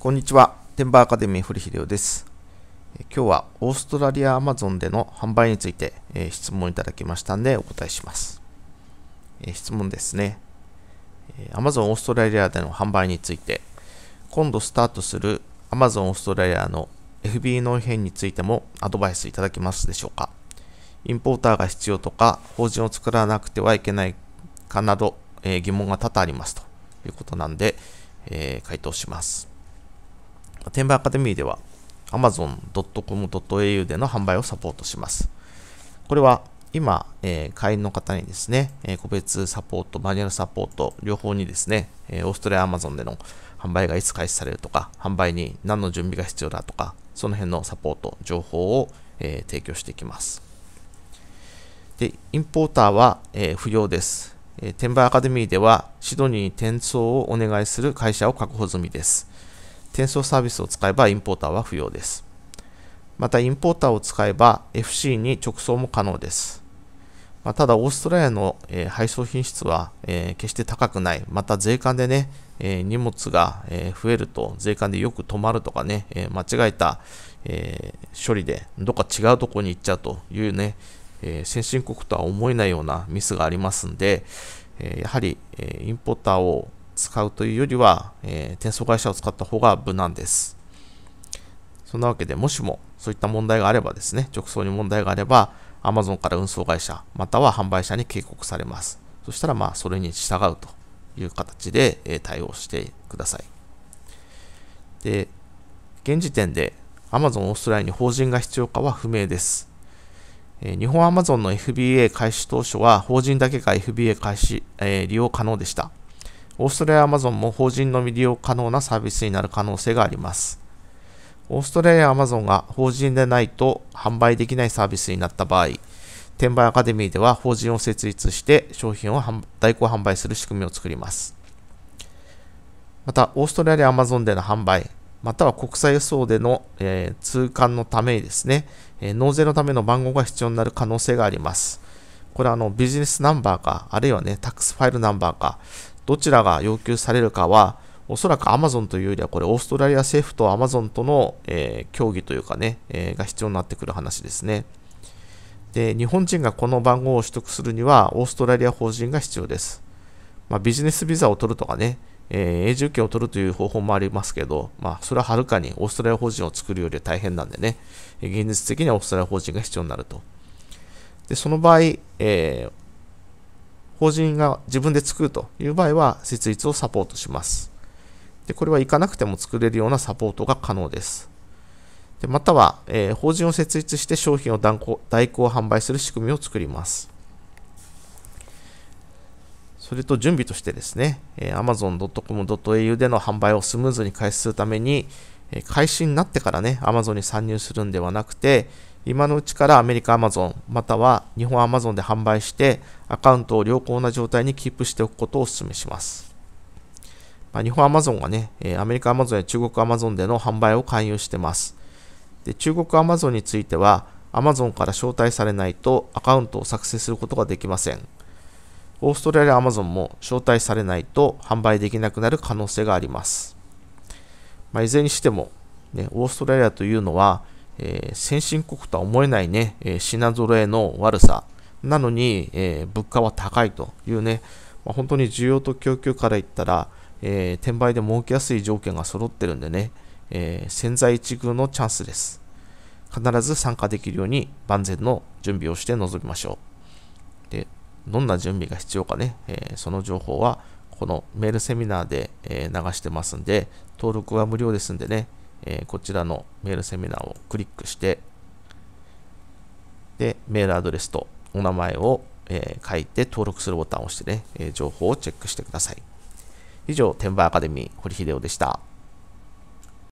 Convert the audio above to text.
こんにちは。テンバーアカデミー堀秀夫です。今日はオーストラリアアマゾンでの販売について、え質問いただきましたんでお答えします。え質問ですね。アマゾンオーストラリアでの販売について、今度スタートするアマゾンオーストラリアの FB の品についてもアドバイスいただけますでしょうか。インポーターが必要とか、法人を作らなくてはいけないかなど、え疑問が多々ありますということなんで、え回答します。転売アカデミーでは amazon.com.au での販売をサポートします。これは今、えー、会員の方にですね、えー、個別サポート、マニュアルサポート、両方にですね、えー、オーストラリア、アマゾンでの販売がいつ開始されるとか、販売に何の準備が必要だとか、その辺のサポート、情報を、え提供していきます。で、インポーターは、え不要です、え転売アカデミーでは、シドニーに転送をお願いする会社を確保済みです。転送サービスを使えばインポーターは不要です。また、インポーターを使えば FC に直送も可能です。まあ、ただ、オーストラリアの、えー、配送品質は、えー、決して高くない。また、税関でね、えー、荷物が、え増えると、税関でよく止まるとかね、え間違えた、え処理で、どっか違うとこに行っちゃうというね、え先進国とは思えないようなミスがありますんで、えやはり、えインポーターを使うというよりは、えー、転送会社を使った方が無難です。そんなわけで、もしもそういった問題があればですね、直送に問題があれば、Amazon から運送会社、または販売者に警告されます。そしたら、まあ、それに従うという形で、えー、対応してください。で、現時点で Amazon オーストラリアに法人が必要かは不明です。え日本アマゾンの FBA 開始当初は法人だけが FBA 開始、えー、利用可能でした。オーストラリアアマゾンも法人のみ利用可能なサービスになる可能性があります。オーストラリアアマゾンが法人でないと販売できないサービスになった場合、転売アカデミーでは法人を設立して商品を代行販売する仕組みを作ります。また、オーストラリアアマゾンでの販売、または国際輸送での、えー、通関のためにですね、えー、納税のための番号が必要になる可能性があります。これはあのビジネスナンバーか、あるいはね、タックスファイルナンバーか、どちらが要求されるかは、おそらく Amazon というよりは、これオーストラリア政府とアマゾンとの、えー、協議というかね、えー、が必要になってくる話ですね。で、日本人がこの番号を取得するには、オーストラリア法人が必要です。まあ、ビジネスビザを取るとかね、えー、永住権を取るという方法もありますけど、まあ、それははるかにオーストラリア法人を作るよりは大変なんでね、現実的にはオーストラリア法人が必要になると。で、その場合、えー法人が自分で作るという場合は、設立をサポートします。でこれは行かなくても作れるようなサポートが可能です。でまたは、えー、法人を設立して商品を代行販売する仕組みを作ります。それと準備としてですね、えー、amazon.com.au での販売をスムーズに開始するために、え開始になってからね、Amazon に参入するんではなくて、今のうちからアメリカアマゾン、または日本アマゾンで販売してアカウントを良好な状態にキープしておくことをお勧めします。まあ、日本アマゾンはね、アメリカアマゾンや中国 Amazon での販売を勧誘してます。で中国 Amazon については Amazon から招待されないとアカウントを作成することができません。オーストラリアアマゾンも招待されないと販売できなくなる可能性があります。まあ、いずれにしても、ね、オーストラリアというのは、えー、先進国とは思えないね、えー、品揃えの悪さなのに、えー、物価は高いというね、まあ、本当に需要と供給から言ったら、え転売で儲けやすい条件が揃ってるんでね、え潜在一遇のチャンスです。必ず参加できるように万全の準備をして臨みましょう。で、どんな準備が必要かね、えその情報はこのメールセミナーで、え流してますんで、登録は無料ですんでね、えこちらのメールセミナーをクリックして、で、メールアドレスとお名前を、え書いて登録するボタンを押してね、え情報をチェックしてください。以上、天馬アカデミー、堀秀夫でした。